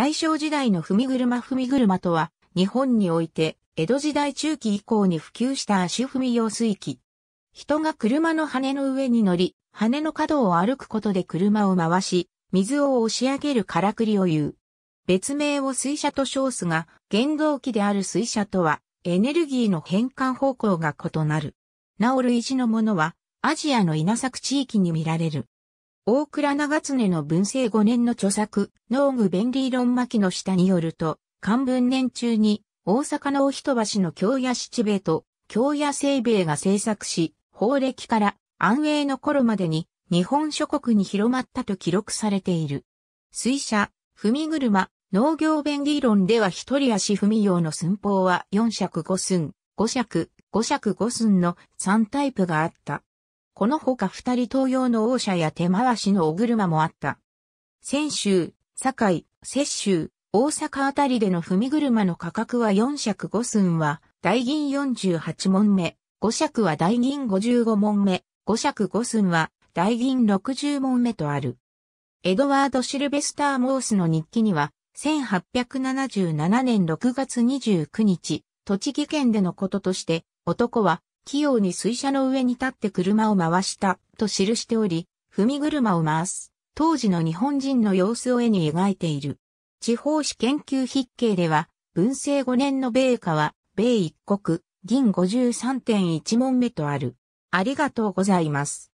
大正時代の踏車踏車とは、日本において、江戸時代中期以降に普及した足踏み用水器。人が車の羽の上に乗り、羽の角を歩くことで車を回し、水を押し上げるからくりを言う。別名を水車と称すが、原動機である水車とは、エネルギーの変換方向が異なる。なお類似のものは、アジアの稲作地域に見られる。大倉長常の文政5年の著作、農具便利論巻の下によると、漢文年中に、大阪の大人橋の京屋七兵衛と、京屋清兵衛が制作し、法暦から安永の頃までに、日本諸国に広まったと記録されている。水車、踏み車、農業便利論では一人足踏み用の寸法は4尺5寸、5尺、五尺5寸の3タイプがあった。このほか二人同様の王者や手回しのお車もあった。泉州、堺、摂州、大阪あたりでの踏み車の価格は4尺5寸は、大銀48門目、5尺は大銀55門目、5尺5寸は、大銀60門目とある。エドワード・シルベスター・モースの日記には、1877年6月29日、栃木県でのこととして、男は器用に水車の上に立って車を回したと記しており、踏み車を回す、当時の日本人の様子を絵に描いている。地方史研究筆記では、文政5年の米価は、米一国、銀53.1問目とある。ありがとうございます。